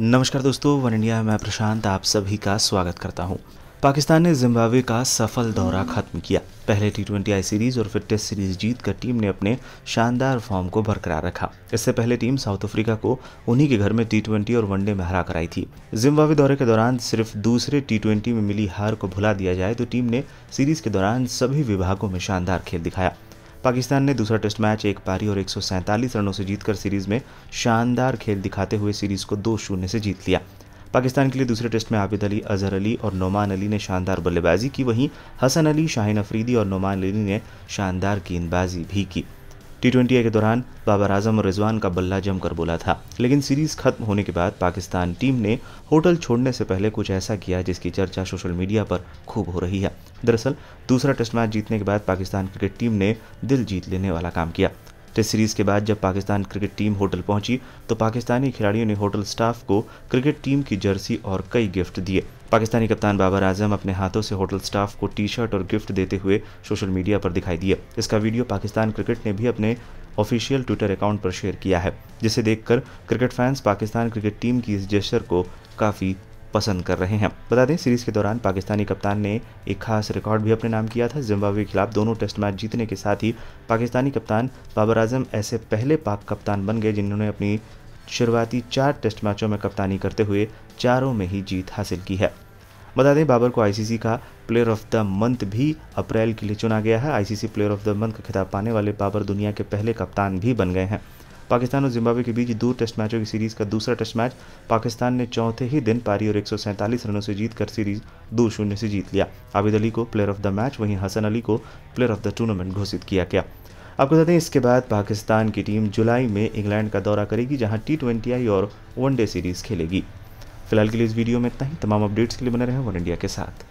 नमस्कार दोस्तों one India मैं प्रशांत आप सभी का स्वागत करता हूं। पाकिस्तान ने जिम्बाब्वे का सफल दौरा खत्म किया पहले टी ट्वेंटी आई सीरीज और फिर टेस्ट सीरीज जीत कर टीम ने अपने शानदार फॉर्म को बरकरार रखा इससे पहले टीम साउथ अफ्रीका को उन्हीं के घर में टी ट्वेंटी और वनडे में हरा कराई थी जिम्बाब्वे दौरे के दौरान सिर्फ दूसरे टी ट्वेंटी में मिली हार को भुला दिया जाए तो टीम ने सीरीज के दौरान सभी विभागों में शानदार खेल दिखाया पाकिस्तान ने दूसरा टेस्ट मैच एक पारी और एक रनों से जीतकर सीरीज में शानदार खेल दिखाते हुए सीरीज को दो शून्य से जीत लिया पाकिस्तान के लिए दूसरे टेस्ट में आबिद अली अजहर अली और नोमान अली ने शानदार बल्लेबाजी की वहीं हसन अली शाहिन अफरीदी और नोमान अली ने शानदार गेंदबाजी भी की टी ट्वेंटी के दौरान बाबर आजम और रिजवान का बल्ला जमकर बोला था लेकिन सीरीज खत्म होने के बाद पाकिस्तान टीम ने होटल छोड़ने से पहले कुछ ऐसा किया जिसकी चर्चा सोशल मीडिया पर खूब हो रही है दरअसल दूसरा टेस्ट मैच जीतने के बाद पाकिस्तान क्रिकेट टीम ने दिल जीत लेने वाला काम किया टेस्ट सीरीज़ के बाद जब पाकिस्तान क्रिकेट टीम होटल पहुंची तो पाकिस्तानी खिलाड़ियों ने होटल स्टाफ को क्रिकेट टीम की जर्सी और कई गिफ्ट दिए पाकिस्तानी कप्तान बाबर आजम अपने हाथों से होटल स्टाफ को टी शर्ट और गिफ्ट देते हुए सोशल मीडिया पर दिखाई दिए इसका वीडियो पाकिस्तान क्रिकेट ने भी अपने ऑफिशियल ट्विटर अकाउंट पर शेयर किया है जिसे देखकर cricket fans Pakistan cricket team की इस जेस्टर को काफ़ी पसंद कर रहे हैं बता दें सीरीज के दौरान पाकिस्तानी कप्तान ने एक खास रिकॉर्ड भी अपने नाम किया था जिम्बाब्वे के खिलाफ दोनों टेस्ट मैच जीतने के साथ ही पाकिस्तानी कप्तान बाबर आजम ऐसे पहले पाक कप्तान बन गए जिन्होंने अपनी शुरुआती चार टेस्ट मैचों में कप्तानी करते हुए चारों में ही जीत हासिल की है बता दें बाबर को आईसीसी का प्लेयर ऑफ द मंथ भी अप्रैल के लिए चुना गया है ICC player of the month का खिताब पाने वाले बाबर दुनिया के पहले कप्तान भी बन गए हैं पाकिस्तान और जिम्बाब्वे के बीच दो टेस्ट मैचों की सीरीज का दूसरा टेस्ट मैच पाकिस्तान ने चौथे ही दिन पारी और एक रनों से जीत कर सीरीज दो शून्य से जीत लिया आबिद अली को प्लेयर ऑफ द मैच वहीं हसन अली को प्लेयर ऑफ द टूर्नामेंट घोषित किया गया आपको बता दें इसके बाद पाकिस्तान की टीम जुलाई में इंग्लैंड का दौरा करेगी जहां टी ट्वेंटी और वनडे सीरीज खेलेगी फिलहाल के लिए इस वीडियो में इतना ही तमाम अपडेट्स के लिए बने रहे वन इंडिया के साथ